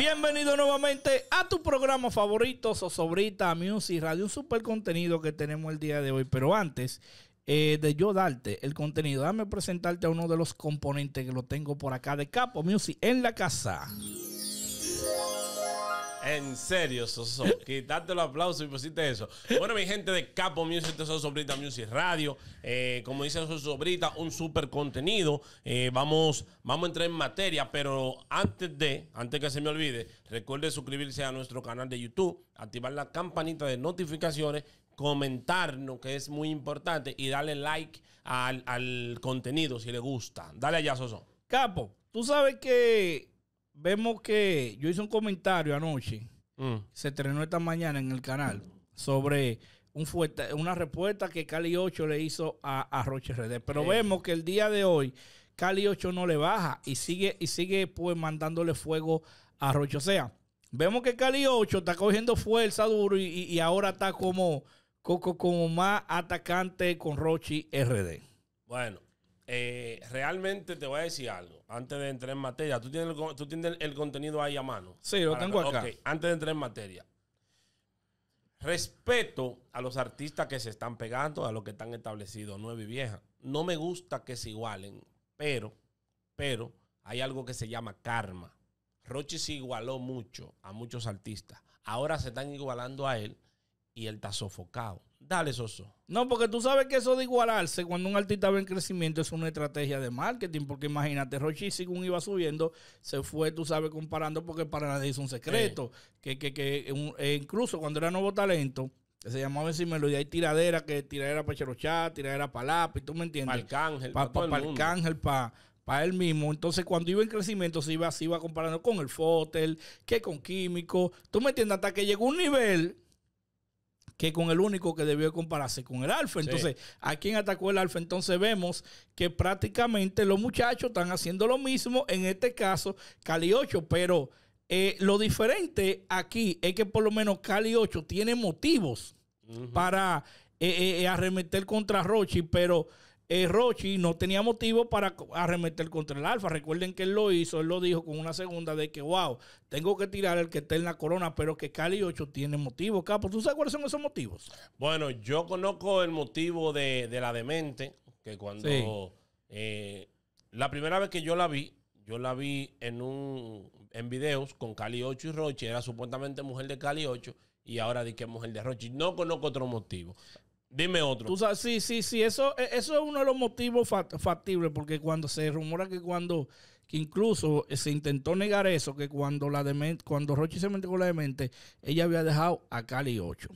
Bienvenido nuevamente a tu programa favorito, Sosobrita Music Radio. Un super contenido que tenemos el día de hoy. Pero antes eh, de yo darte el contenido, dame presentarte a uno de los componentes que lo tengo por acá de Capo Music en la casa. En serio, Soso. Quitaste los aplausos y pusiste eso. Bueno, mi gente de Capo Music, de Soso Brita Music Radio. Eh, como dice Soso Brita, un super contenido. Eh, vamos, vamos a entrar en materia, pero antes de, antes que se me olvide, recuerde suscribirse a nuestro canal de YouTube, activar la campanita de notificaciones, comentarnos, que es muy importante, y darle like al, al contenido si le gusta. Dale allá, Soso. Capo, tú sabes que vemos que yo hice un comentario anoche, mm. se estrenó esta mañana en el canal, sobre un una respuesta que Cali 8 le hizo a, a Roche RD. Pero vemos que el día de hoy Cali 8 no le baja y sigue, y sigue pues mandándole fuego a Roche. O sea, vemos que Cali 8 está cogiendo fuerza duro y, y, ahora está como, más atacante con Rochi RD. Bueno, eh, realmente te voy a decir algo antes de entrar en materia, tú tienes el, contenido ahí a mano. Sí, lo tengo acá. antes de entrar en materia. Respeto a los artistas que se están pegando, a los que están establecidos, nueve y vieja. No me gusta que se igualen, pero, pero hay algo que se llama karma. Roche se igualó mucho a muchos artistas. Ahora se están igualando a él y él está sofocado. Dale, Soso. No, porque tú sabes que eso de igualarse, cuando un artista va en crecimiento, es una estrategia de marketing. Porque imagínate, Rochi, según iba subiendo, se fue, tú sabes, comparando, porque para nadie es un secreto. Que, que, que eh, incluso cuando era nuevo talento, que se llamaba encima y hay tiradera, que tiradera para Cherochat, tiradera para y ¿tú me entiendes? Para Arcángel, para para él mismo. Entonces, cuando iba en crecimiento, se iba, se iba comparando con el Fotel, que con Químico. ¿Tú me entiendes? Hasta que llegó un nivel que con el único que debió compararse con el Alfa. Entonces, ¿a quién atacó el Alfa? Entonces vemos que prácticamente los muchachos están haciendo lo mismo, en este caso, Cali 8, pero eh, lo diferente aquí es que por lo menos Cali 8 tiene motivos para eh, eh, arremeter contra Rochi, pero... Roche eh, Rochi no tenía motivo para arremeter contra el Alfa. Recuerden que él lo hizo, él lo dijo con una segunda de que, wow, tengo que tirar el que esté en la corona, pero que Cali 8 tiene motivo. Capo, ¿tú sabes cuáles son esos motivos? Bueno, yo conozco el motivo de, la demente, que cuando eh, la primera vez que yo la vi, yo la vi en un en videos con Cali 8 y Rochi, era supuestamente mujer de Cali 8 y ahora di que es mujer de Rochi. No conozco otro motivo. Dime otro. sí, sí, sí. Eso, e, eso es uno de los motivos factibles, porque cuando se rumora que cuando, que incluso eh, se intentó negar eso, que cuando la demente, cuando Rochi se metió con la demente, ella había dejado a Cali 8.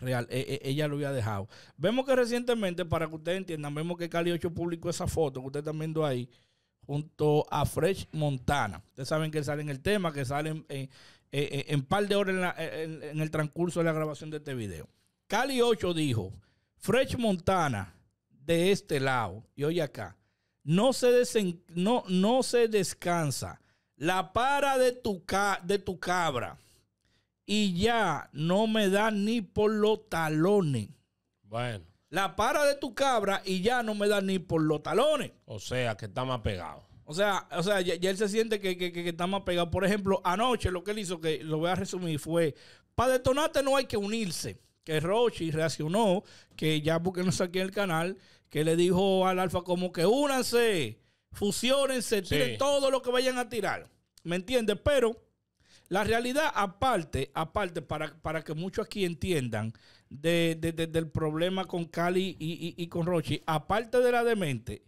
Real, e, e, ella lo había dejado. Vemos que recientemente, para que ustedes entiendan, vemos que Cali 8 publicó esa foto que ustedes están viendo ahí, junto a Fresh Montana. Ustedes saben que sale en el tema, que sale en, en, eh, eh, par de horas en, en el transcurso de la grabación de este video. Cali 8 dijo, Fresh Montana, de este lado y hoy acá, no se, no, no se descansa. La para de tu, de tu cabra y ya no me da ni por los talones. Bueno. La para de tu cabra y ya no me da ni por los talones. O sea, que está más pegado. O sea, o sea ya, él se siente que, que, está más pegado. Por ejemplo, anoche lo que él hizo, que lo voy a resumir, fue, para detonarte no hay que unirse que Rochi reaccionó, que ya porque no en el canal, que le dijo al Alfa como que únanse, fusionense, tiren todo lo que vayan a tirar. ¿Me entiendes? Pero la realidad, aparte, aparte, para, para que muchos aquí entiendan del problema con Cali y, con Rochi, aparte de la demente,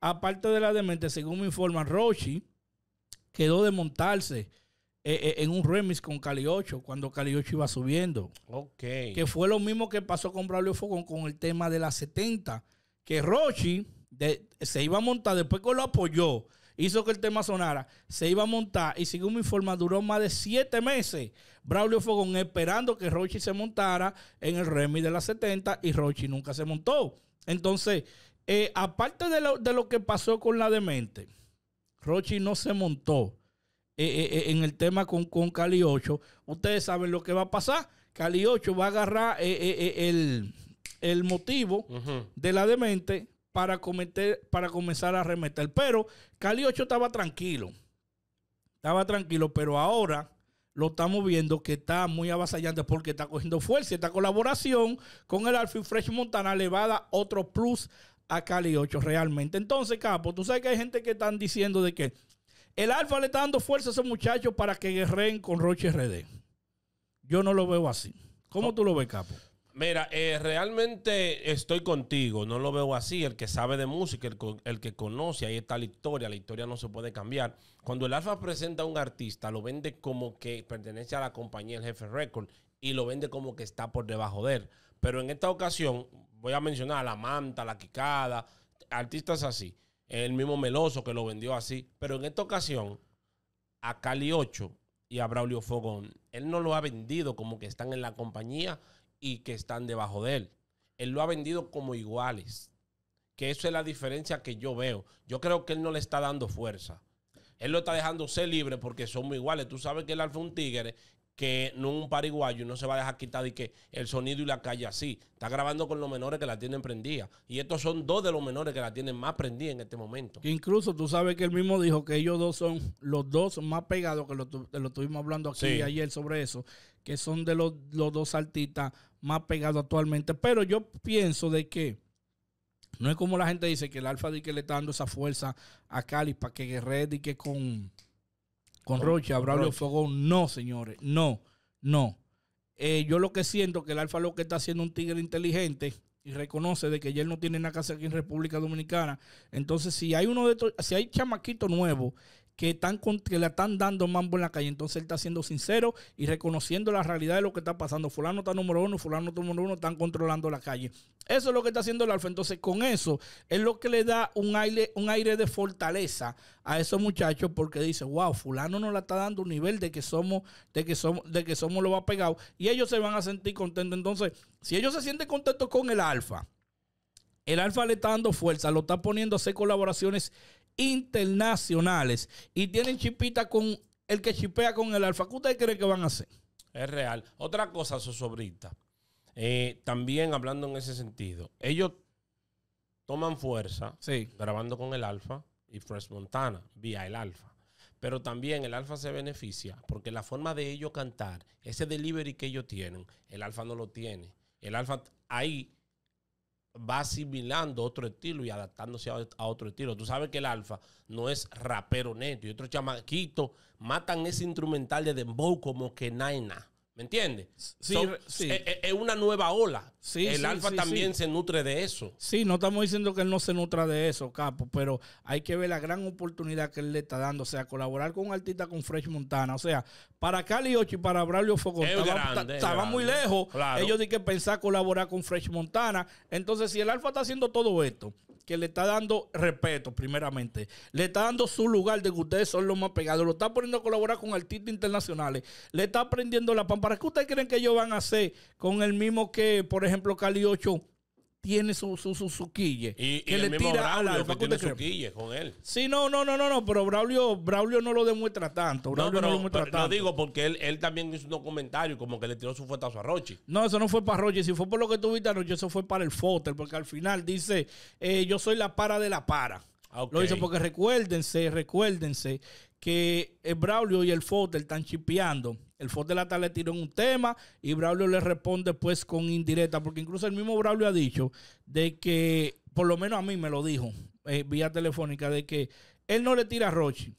aparte de la demente, según me informa Rochi quedó de montarse eh, eh, en un remix con Cali 8, cuando Cali 8 iba subiendo. Ok. Que fue lo mismo que pasó con Braulio Fogón con el tema de la 70, que Rochi se iba a montar, después que lo apoyó, hizo que el tema sonara, se iba a montar y según mi forma duró más de siete meses Braulio Fogón esperando que Rochi se montara en el remix de la 70 y Rochi nunca se montó. Entonces, eh, aparte de lo, de lo que pasó con la demente, Rochi no se montó eh, eh, eh, en el tema con, Cali 8, ustedes saben lo que va a pasar. Cali 8 va a agarrar el, motivo de la demente para, cometer, para comenzar a remeter. Pero Cali 8 estaba tranquilo. Estaba tranquilo, pero ahora lo estamos viendo que está muy avasallante porque está cogiendo fuerza. Esta colaboración con el Alfie Fresh Montana le va a dar otro plus a Cali 8 realmente. Entonces, Capo, tú sabes que hay gente que están diciendo de que el Alfa le está dando fuerza a esos muchachos para que guerreen con Roche RD. Yo no lo veo así. ¿Cómo oh. tú lo ves, Capo? Mira, eh, realmente estoy contigo, no lo veo así. El que sabe de música, el, el, que conoce, ahí está la historia, la historia no se puede cambiar. Cuando el Alfa presenta a un artista, lo vende como que pertenece a la compañía El Jefe Record y lo vende como que está por debajo de él. Pero en esta ocasión voy a mencionar a La Manta, La Quicada, artistas así el mismo Meloso que lo vendió así. Pero en esta ocasión, a Cali 8 y a Braulio Fogón, él no lo ha vendido como que están en la compañía y que están debajo de él. Él lo ha vendido como iguales. Que eso es la diferencia que yo veo. Yo creo que él no le está dando fuerza. Él lo está dejando ser libre porque son muy iguales. Tú sabes que él alfa un tigre que no un pariguayo no se va a dejar quitar y que el sonido y la calle así. Está grabando con los menores que la tienen prendida. Y estos son dos de los menores que la tienen más prendida en este momento. Incluso tú sabes que él mismo dijo que ellos dos son los dos más pegados, que lo, lo estuvimos hablando aquí ayer sobre eso, que son de los, dos artistas más pegados actualmente. Pero yo pienso de que no es como la gente dice que el Alfa que le está dando esa fuerza a Cali para que Guerrero y que con con, Rocha, habrá Braulio Fogón, no, señores, no, no. Eh, yo lo que siento que el Alfa lo que está haciendo un tigre inteligente y reconoce de que ya él no tiene nada que hacer aquí en República Dominicana. Entonces, si hay uno de si hay chamaquito nuevo que, están que le están dando mambo en la calle. Entonces él está siendo sincero y reconociendo la realidad de lo que está pasando. Fulano está número uno, fulano está número uno, están controlando la calle. Eso es lo que está haciendo el Alfa. Entonces con eso es lo que le da un aire, un aire de fortaleza a esos muchachos porque dice, wow, fulano nos la está dando un nivel de que somos, de que somos, de que somos los Y ellos se van a sentir contentos. Entonces, si ellos se sienten contentos con el Alfa, el Alfa le está dando fuerza, lo está poniendo a hacer colaboraciones internacionales y tienen chipita con el que chipea con el alfa. ¿Qué ustedes creen que van a hacer? Es real. Otra cosa, su sobrita, eh, también hablando en ese sentido, ellos toman fuerza grabando con el alfa y Fresh Montana vía el alfa. Pero también el alfa se beneficia porque la forma de ellos cantar, ese delivery que ellos tienen, el alfa no lo tiene. El alfa ahí va asimilando otro estilo y adaptándose a, otro estilo. Tú sabes que el alfa no es rapero neto y otros chamaquitos matan ese instrumental de dembow como que naina. ¿Me entiendes? Sí, e, e, Es, una nueva ola. el alfa también se nutre de eso. Sí, no estamos diciendo que él no se nutra de eso, capo, pero hay que ver la gran oportunidad que él le está dando. O sea, colaborar con un artista con Fresh Montana. O sea, para Cali Ocho y para Braulio Fogón estaba, muy lejos. Ellos tienen que pensar colaborar con Fresh Montana. Entonces, si el alfa está haciendo todo esto que le está dando respeto, primeramente. Le está dando su lugar de que ustedes son los más pegados. Lo está poniendo a colaborar con artistas internacionales. Le está prendiendo la pampara. qué ustedes creen que ellos van a hacer con el mismo que, por ejemplo, Cali 8 tiene su, su, Y, le tira a la tiene con él. Sí, no, no, no, no, pero Braulio, Braulio no lo demuestra tanto. Braulio no, lo demuestra tanto. No digo porque él, también hizo un comentario como que le tiró su fuetazo a Rochi. No, eso no fue para Roche Si fue por lo que tuviste viste anoche, eso fue para el fóter porque al final dice, eh, yo soy la para de la para. Ah, lo dice porque recuérdense, recuérdense que Braulio y el Fóter están chipeando el Ford de la tarde le tiró un tema y Braulio le responde pues con indirecta, porque incluso el mismo Braulio ha dicho de que, por lo menos a mí me lo dijo eh, vía telefónica, de que él no le tira a Rochi,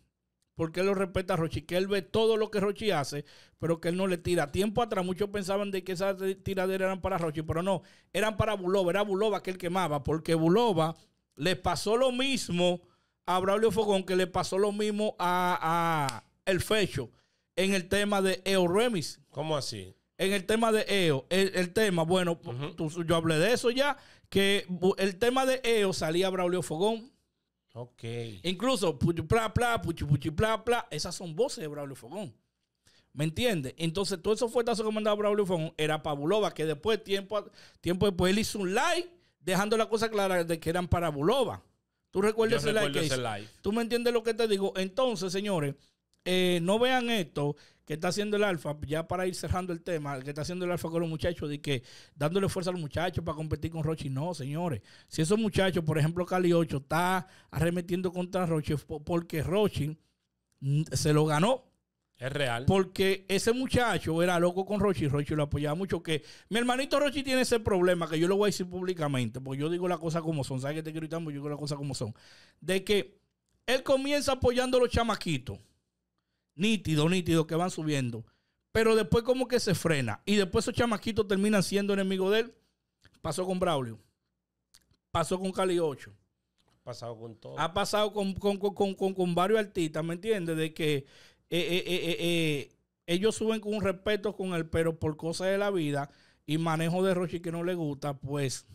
porque él lo respeta a Rochi, que él ve todo lo que Rochi hace, pero que él no le tira. Tiempo atrás muchos pensaban de que esas tiraderas eran para Rochi, pero no, eran para Bulova, era Bulova que él quemaba, porque Bulova le pasó lo mismo a Braulio Fogón que le pasó lo mismo a, a El Fecho en el tema de EO Remis ¿Cómo así? En el tema de EO, el, tema, bueno, yo hablé de eso ya, que el tema de EO salía Braulio Fogón. Ok. Incluso, puchu, pla, pla, esas son voces de Braulio Fogón. ¿Me entiendes? Entonces, todo eso fue que mandaba Braulio Fogón, era Pabulova, que después, tiempo, tiempo después, él hizo un like dejando la cosa clara de que eran para Buloba ¿Tú recuerdas ese, like ese like. ¿Tú me entiendes lo que te digo? Entonces, señores, eh, no vean esto que está haciendo el Alfa, ya para ir cerrando el tema, que está haciendo el Alfa con los muchachos, de que dándole fuerza a los muchachos para competir con Rochi. No, señores. Si esos muchachos, por ejemplo, Cali 8 está arremetiendo contra Rochi porque Rochi se lo ganó. Es real. Porque ese muchacho era loco con Rochi. Rochi lo apoyaba mucho. Que mi hermanito Rochi tiene ese problema que yo lo voy a decir públicamente. Porque yo digo la cosa como son. ¿Sabes que te quiero Yo digo las cosas como son. De que él comienza apoyando a los chamaquitos nítido, nítido, que van subiendo. Pero después como que se frena. Y después esos chamaquitos terminan siendo enemigos de él. Pasó con Braulio. Pasó con Cali 8. Pasado con todo. Ha pasado con, con, varios artistas, ¿me entiendes? De que eh, eh, eh, ellos suben con respeto con él, pero por cosas de la vida y manejo de Rochi que no le gusta, pues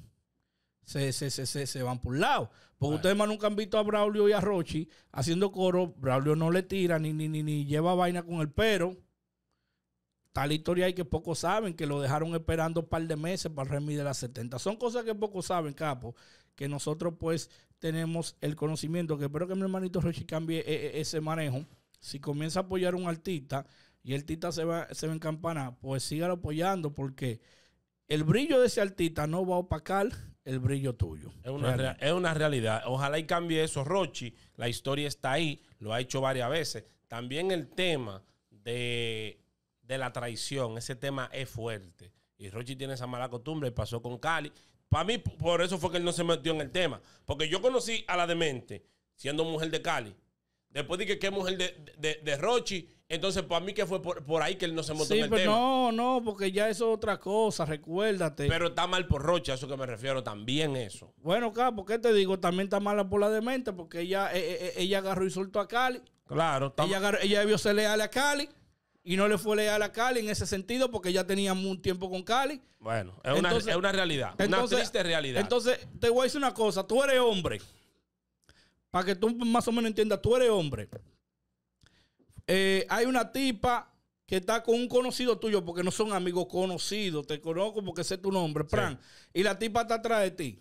se, se, van por un lado. Porque ustedes más nunca han visto a Braulio y a Rochi haciendo coro. Braulio no le tira ni, ni, ni, lleva vaina con el pero. Tal historia hay que pocos saben, que lo dejaron esperando un par de meses para el Remy de las 70. Son cosas que pocos saben, capo, que nosotros pues tenemos el conocimiento, que espero que mi hermanito Rochi cambie eh, eh, ese manejo. Si comienza a apoyar a un artista y el artista se va, se va en campana, pues sígalo apoyando porque el brillo de ese artista no va a opacar el brillo tuyo. Es una, realidad. Ojalá y cambie eso, Rochi. La historia está ahí, lo ha hecho varias veces. También el tema de, de la traición, ese tema es fuerte. Y Rochi tiene esa mala costumbre, ...y pasó con Cali. Para mí, por eso fue que él no se metió en el tema. Porque yo conocí a la demente, siendo mujer de Cali. Después dije que es mujer de, de, de Rochi, entonces, para mí que fue por, ahí que él no se montó el pero No, no, porque ya eso es otra cosa, recuérdate. Pero está mal por Rocha, eso que me refiero, también eso. Bueno, ¿por porque te digo? También está mala por la demente, porque ella, eh, eh, eh, ella agarró y soltó a Cali. Claro, está ella, ella debió ser leal a Cali. Y no le fue leal a Cali en ese sentido porque ya tenía un tiempo con Cali. Bueno, es una, realidad, una triste realidad. Entonces, te voy a decir una cosa, tú eres hombre. Para que tú más o menos entiendas, tú eres hombre. Eh, hay una tipa que está con un conocido tuyo, porque no son amigos conocidos, te conozco porque sé tu nombre, Fran. Y la tipa está atrás de ti.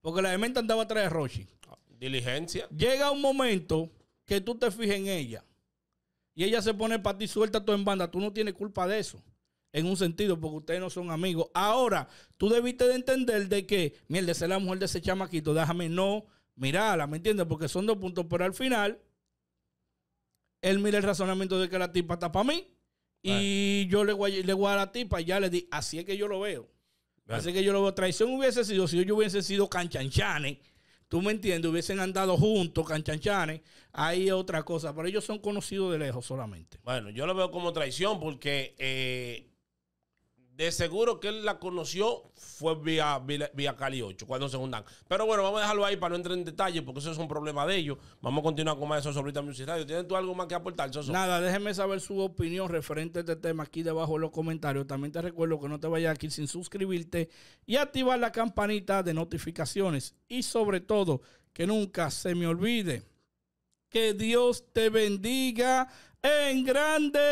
Porque la demente andaba atrás de Rochi. Ah, diligencia. Llega un momento que tú te fijes en ella. Y ella se pone para ti, suelta todo en banda. Tú no tienes culpa de eso. En un sentido, porque ustedes no son amigos. Ahora, tú debiste de entender de que, mierda, es la mujer de ese chamaquito, déjame no mirarla, ¿me entiendes? Porque son dos puntos, pero al final él mira el razonamiento de que la tipa está para mí. Y yo le voy, a la tipa y ya le di, así es que yo lo veo. Así Así que yo lo veo. Traición hubiese sido, si yo hubiese sido canchanchanes, tú me entiendes, hubiesen andado juntos, canchanchanes, ahí es otra cosa. Pero ellos son conocidos de lejos solamente. Bueno, yo lo veo como traición porque eh, de seguro que él la conoció fue vía, vía, Cali 8, cuando se juntan. Pero bueno, vamos a dejarlo ahí para no entrar en detalle, porque eso es un problema de ellos. Vamos a continuar con más de Soso ahorita Music Radio. ¿Tienen tú algo más que aportar, Soso? Nada, déjeme saber su opinión referente a este tema aquí debajo en los comentarios. También te recuerdo que no te vayas aquí sin suscribirte y activar la campanita de notificaciones. Y sobre todo, que nunca se me olvide que Dios te bendiga en grande.